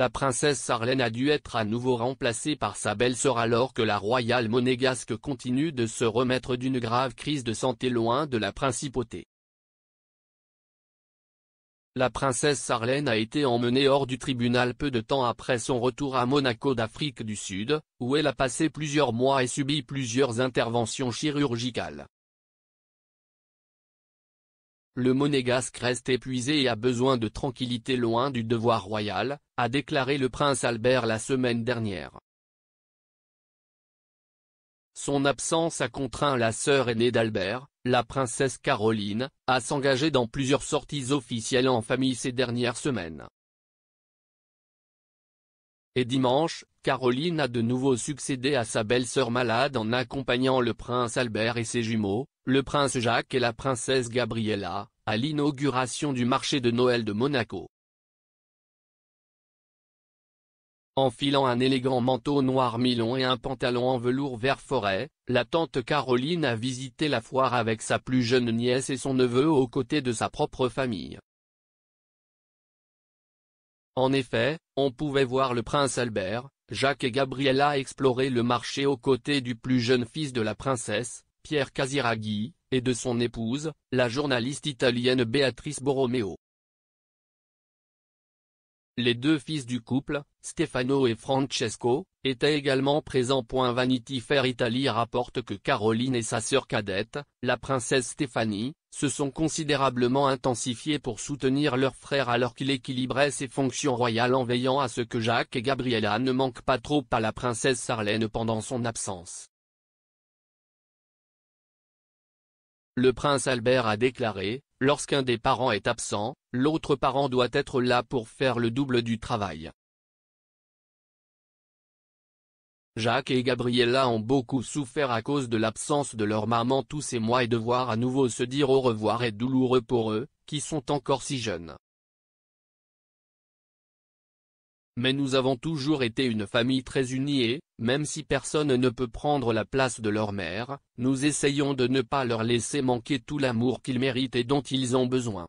La princesse Sarlène a dû être à nouveau remplacée par sa belle-sœur alors que la royale monégasque continue de se remettre d'une grave crise de santé loin de la principauté. La princesse Sarlène a été emmenée hors du tribunal peu de temps après son retour à Monaco d'Afrique du Sud, où elle a passé plusieurs mois et subi plusieurs interventions chirurgicales. Le monégasque reste épuisé et a besoin de tranquillité loin du devoir royal, a déclaré le prince Albert la semaine dernière. Son absence a contraint la sœur aînée d'Albert, la princesse Caroline, à s'engager dans plusieurs sorties officielles en famille ces dernières semaines. Et dimanche, Caroline a de nouveau succédé à sa belle-sœur malade en accompagnant le prince Albert et ses jumeaux, le prince Jacques et la princesse Gabriella, à l'inauguration du marché de Noël de Monaco. Enfilant un élégant manteau noir milon et un pantalon en velours vert forêt, la tante Caroline a visité la foire avec sa plus jeune nièce et son neveu aux côtés de sa propre famille. En effet, on pouvait voir le prince Albert, Jacques et Gabriella explorer le marché aux côtés du plus jeune fils de la princesse, Pierre Casiraghi, et de son épouse, la journaliste italienne Béatrice Borromeo. Les deux fils du couple, Stefano et Francesco, étaient également présents. Vanity Fair Italie rapporte que Caroline et sa sœur cadette, la princesse Stéphanie, se sont considérablement intensifiées pour soutenir leur frère alors qu'il équilibrait ses fonctions royales en veillant à ce que Jacques et Gabriella ne manquent pas trop à la princesse Sarlène pendant son absence. Le prince Albert a déclaré, Lorsqu'un des parents est absent, l'autre parent doit être là pour faire le double du travail. Jacques et Gabriella ont beaucoup souffert à cause de l'absence de leur maman tous ces mois et devoir à nouveau se dire au revoir est douloureux pour eux, qui sont encore si jeunes. mais nous avons toujours été une famille très unie et, même si personne ne peut prendre la place de leur mère, nous essayons de ne pas leur laisser manquer tout l'amour qu'ils méritent et dont ils ont besoin.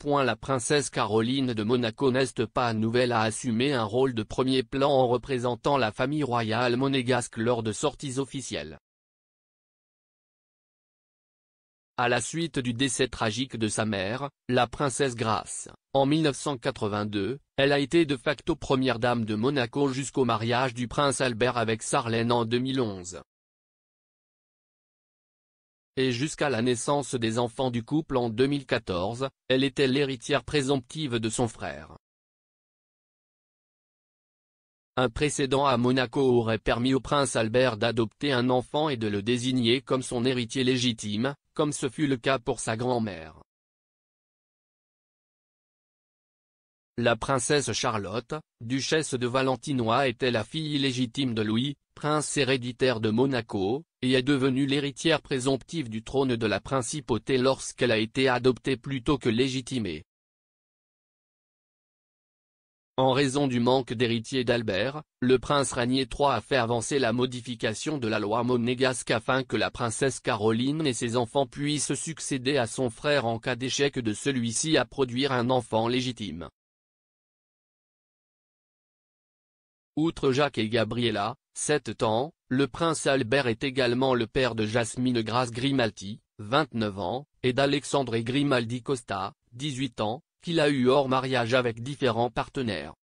Point la princesse Caroline de Monaco n'est pas nouvelle à assumer un rôle de premier plan en représentant la famille royale monégasque lors de sorties officielles. À la suite du décès tragique de sa mère, la princesse Grace, en 1982, elle a été de facto première dame de Monaco jusqu'au mariage du prince Albert avec Sarlène en 2011. Et jusqu'à la naissance des enfants du couple en 2014, elle était l'héritière présomptive de son frère. Un précédent à Monaco aurait permis au prince Albert d'adopter un enfant et de le désigner comme son héritier légitime, comme ce fut le cas pour sa grand-mère. La princesse Charlotte, duchesse de Valentinois était la fille illégitime de Louis, prince héréditaire de Monaco, et est devenue l'héritière présomptive du trône de la principauté lorsqu'elle a été adoptée plutôt que légitimée. En raison du manque d'héritier d'Albert, le prince Ranier III a fait avancer la modification de la loi monégasque afin que la princesse Caroline et ses enfants puissent succéder à son frère en cas d'échec de celui-ci à produire un enfant légitime. Outre Jacques et Gabriella, 7 ans, le prince Albert est également le père de Jasmine Grasse Grimaldi, 29 ans, et d'Alexandre Grimaldi Costa, 18 ans, qu'il a eu hors mariage avec différents partenaires.